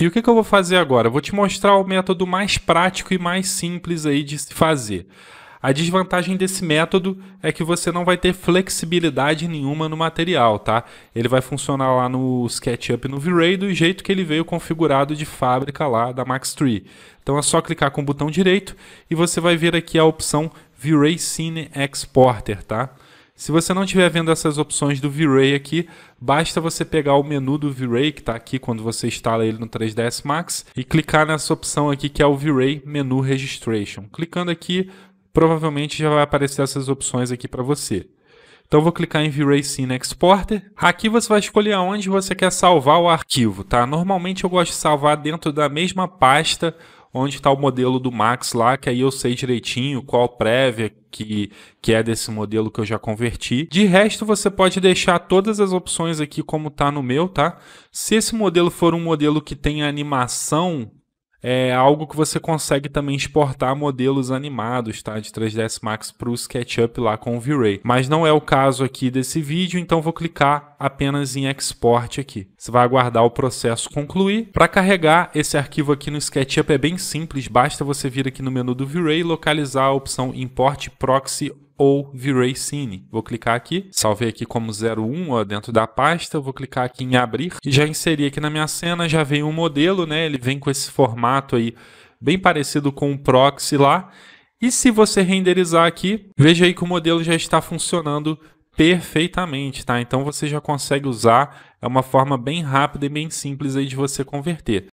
E o que, que eu vou fazer agora? vou te mostrar o método mais prático e mais simples aí de se fazer. A desvantagem desse método é que você não vai ter flexibilidade nenhuma no material, tá? Ele vai funcionar lá no SketchUp no V-Ray do jeito que ele veio configurado de fábrica lá da Max3. Então é só clicar com o botão direito e você vai ver aqui a opção V-Ray Scene Exporter, tá? Se você não estiver vendo essas opções do V-Ray aqui, basta você pegar o menu do V-Ray, que está aqui quando você instala ele no 3ds Max, e clicar nessa opção aqui que é o V-Ray Menu Registration. Clicando aqui, provavelmente já vai aparecer essas opções aqui para você. Então vou clicar em V-Ray Scene Exporter. Aqui você vai escolher aonde você quer salvar o arquivo, tá? Normalmente eu gosto de salvar dentro da mesma pasta onde está o modelo do Max lá, que aí eu sei direitinho qual prévia que, que é desse modelo que eu já converti. De resto, você pode deixar todas as opções aqui como está no meu, tá? Se esse modelo for um modelo que tem animação é algo que você consegue também exportar modelos animados, tá? De 3ds Max para o SketchUp lá com o V-Ray. Mas não é o caso aqui desse vídeo, então vou clicar apenas em Export aqui. Você vai aguardar o processo concluir. Para carregar esse arquivo aqui no SketchUp é bem simples, basta você vir aqui no menu do V-Ray e localizar a opção Import Proxy ou virei Scene. Vou clicar aqui, salvei aqui como 01 ó, dentro da pasta, vou clicar aqui em abrir. Já inseri aqui na minha cena, já vem o um modelo, né? Ele vem com esse formato aí bem parecido com o proxy lá. E se você renderizar aqui, veja aí que o modelo já está funcionando perfeitamente, tá? Então você já consegue usar, é uma forma bem rápida e bem simples aí de você converter.